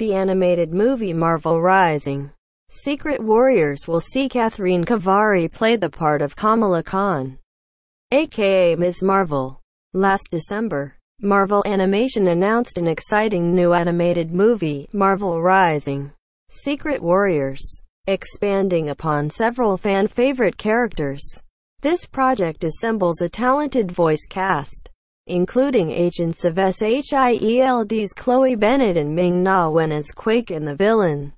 the animated movie Marvel Rising. Secret Warriors will see Catherine Kavari play the part of Kamala Khan, aka Ms. Marvel. Last December, Marvel Animation announced an exciting new animated movie, Marvel Rising. Secret Warriors, expanding upon several fan-favorite characters. This project assembles a talented voice cast, including agents of SHIELD's Chloe Bennett and Ming-Na Wen as Quake and the villain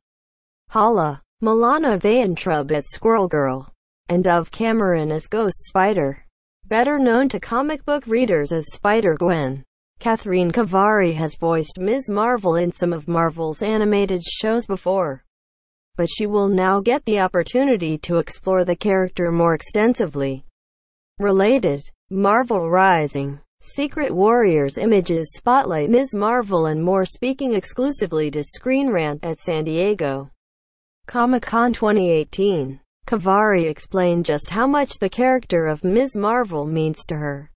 Hala, Milana Vayentrub as Squirrel Girl, and of Cameron as Ghost Spider, better known to comic book readers as Spider-Gwen. Catherine Cavari has voiced Ms. Marvel in some of Marvel's animated shows before, but she will now get the opportunity to explore the character more extensively. Related, Marvel Rising Secret Warriors Images Spotlight Ms. Marvel and more speaking exclusively to Screen Rant at San Diego Comic-Con 2018. Kavari explained just how much the character of Ms. Marvel means to her.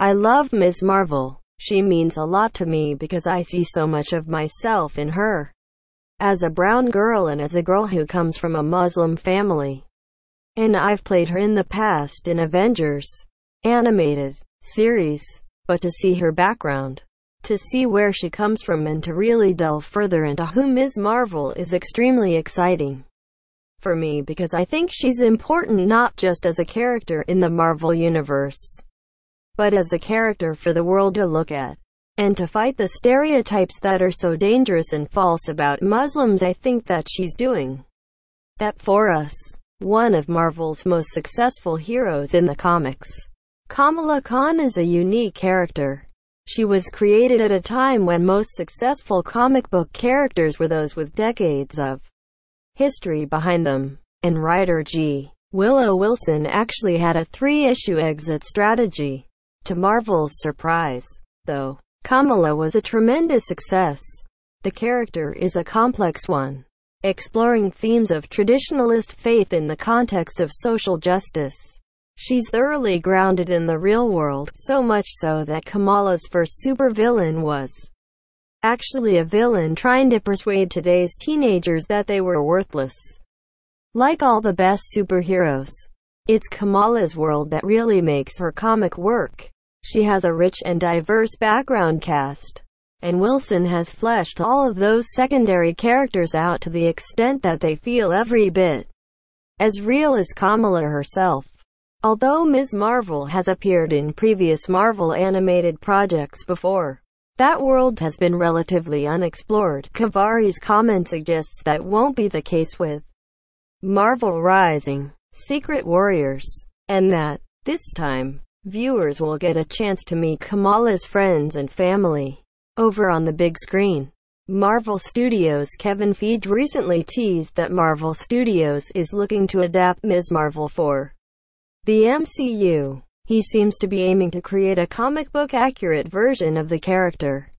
I love Ms. Marvel. She means a lot to me because I see so much of myself in her. As a brown girl and as a girl who comes from a Muslim family. And I've played her in the past in Avengers. Animated series, but to see her background, to see where she comes from and to really delve further into who Ms. Marvel is extremely exciting for me because I think she's important not just as a character in the Marvel Universe, but as a character for the world to look at. And to fight the stereotypes that are so dangerous and false about Muslims I think that she's doing that for us. One of Marvel's most successful heroes in the comics. Kamala Khan is a unique character. She was created at a time when most successful comic book characters were those with decades of history behind them. And writer G. Willow Wilson actually had a three-issue exit strategy. To Marvel's surprise, though, Kamala was a tremendous success. The character is a complex one, exploring themes of traditionalist faith in the context of social justice, She's thoroughly grounded in the real world, so much so that Kamala's first supervillain was actually a villain trying to persuade today's teenagers that they were worthless. Like all the best superheroes, it's Kamala's world that really makes her comic work. She has a rich and diverse background cast, and Wilson has fleshed all of those secondary characters out to the extent that they feel every bit as real as Kamala herself. Although Ms. Marvel has appeared in previous Marvel animated projects before, that world has been relatively unexplored. Kavari's comment suggests that won't be the case with Marvel Rising, Secret Warriors, and that, this time, viewers will get a chance to meet Kamala's friends and family over on the big screen. Marvel Studios' Kevin Feige recently teased that Marvel Studios is looking to adapt Ms. Marvel for the MCU. He seems to be aiming to create a comic book accurate version of the character.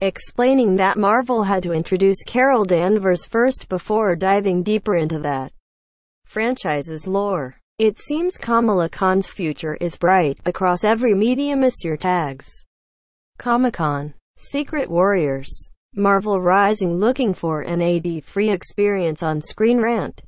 Explaining that Marvel had to introduce Carol Danvers first before diving deeper into that franchise's lore. It seems Kamala Khan's future is bright across every medium as your tags. Comic-Con, Secret Warriors, Marvel Rising looking for an AD-free experience on screen rant.